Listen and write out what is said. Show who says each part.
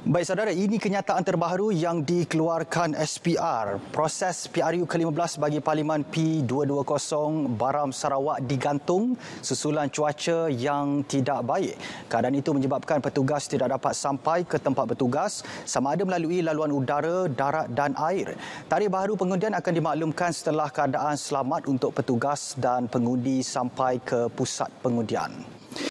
Speaker 1: Baik saudara, ini kenyataan terbaru yang dikeluarkan SPR. Proses PRU ke-15 bagi Parlimen P220 Baram Sarawak digantung susulan cuaca yang tidak baik. Keadaan itu menyebabkan petugas tidak dapat sampai ke tempat bertugas sama ada melalui laluan udara, darat dan air. Tarikh baru pengundian akan dimaklumkan setelah keadaan selamat untuk petugas dan pengundi sampai ke pusat pengundian.